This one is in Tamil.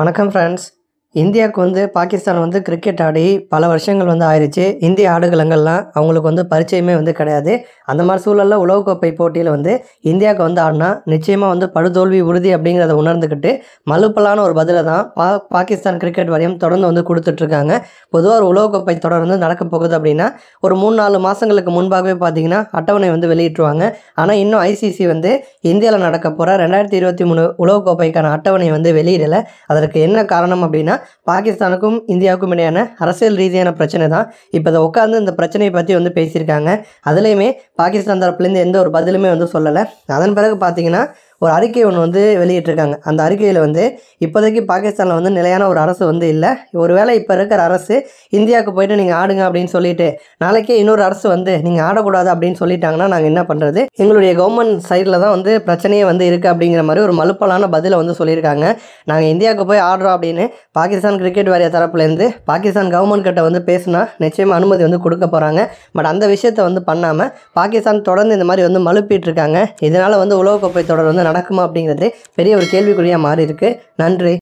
வணக்கம் ஃப்ரெண்ட்ஸ் இந்தியாவுக்கு வந்து பாகிஸ்தான் வந்து கிரிக்கெட் ஆடி பல வருஷங்கள் வந்து ஆயிடுச்சு இந்திய ஆடுகளங்கள்லாம் அவங்களுக்கு வந்து பரிச்சயமே வந்து கிடையாது அந்த மாதிரி சூழலில் உலகக்கோப்பை போட்டியில் வந்து இந்தியாவுக்கு வந்து ஆடினா நிச்சயமாக வந்து படுதோல்வி உறுதி அப்படிங்கிறத உணர்ந்துக்கிட்டு மலுப்பலான ஒரு பதிலை தான் பா பாகிஸ்தான் கிரிக்கெட் வாரியம் தொடர்ந்து வந்து கொடுத்துட்ருக்காங்க பொதுவாக ஒரு உலகக்கோப்பை தொடர் வந்து நடக்க போகுது அப்படின்னா ஒரு மூணு நாலு மாதங்களுக்கு முன்பாகவே பார்த்தீங்கன்னா அட்டவணை வந்து வெளியிட்டுருவாங்க ஆனால் இன்னும் ஐசிசி வந்து இந்தியாவில் நடக்க போகிற ரெண்டாயிரத்தி இருபத்தி மூணு உலகக்கோப்பைக்கான அட்டவணை வந்து வெளியிடலை அதற்கு என்ன காரணம் அப்படின்னா பாகிஸ்தானுக்கும் இந்தியாவுக்கும் இடையான அரசியல் ரீதியான பிரச்சனை தான் இப்போ அதை உட்காந்து இந்த பிரச்சனையை பற்றி வந்து பேசியிருக்காங்க அதுலேயுமே பாகிஸ்தான் தரப்புலேருந்து எந்த ஒரு பதிலுமே வந்து சொல்லலை அதன் பிறகு பார்த்தீங்கன்னா ஒரு அறிக்கை ஒன்று வந்து வெளியிட்டிருக்காங்க அந்த அறிக்கையில் வந்து இப்போதைக்கு பாகிஸ்தானில் வந்து நிலையான ஒரு அரசு வந்து இல்லை ஒருவேளை இப்போ இருக்கிற அரசு இந்தியாவுக்கு போயிட்டு நீங்கள் ஆடுங்க அப்படின்னு சொல்லிட்டு நாளைக்கே இன்னொரு அரசு வந்து நீங்கள் ஆடக்கூடாது அப்படின்னு சொல்லிட்டாங்கன்னா நாங்கள் என்ன பண்ணுறது எங்களுடைய கவர்மெண்ட் சைடில் தான் வந்து பிரச்சனையே வந்து இருக்குது அப்படிங்கிற மாதிரி ஒரு மலுப்பலான பதிலை வந்து சொல்லியிருக்காங்க நாங்கள் இந்தியாவுக்கு போய் ஆடுறோம் அப்படின்னு பாகிஸ்தான் கிரிக்கெட் வாரிய தரப்புலேருந்து பாகிஸ்தான் கவர்மெண்ட் கிட்ட வந்து பேசுனா நிச்சயமாக அனுமதி வந்து கொடுக்க போகிறாங்க பட் அந்த விஷயத்தை வந்து பண்ணாமல் பாகிஸ்தான் தொடர்ந்து இந்த மாதிரி வந்து மலுப்பிட்டு இருக்காங்க இதனால் வந்து உலகக்கோப்பை தொடர் வந்து நடக்குமா அப்படிங்கிறதே பெரிய ஒரு கேள்விக்குறியாக மாறி இருக்குது நன்றி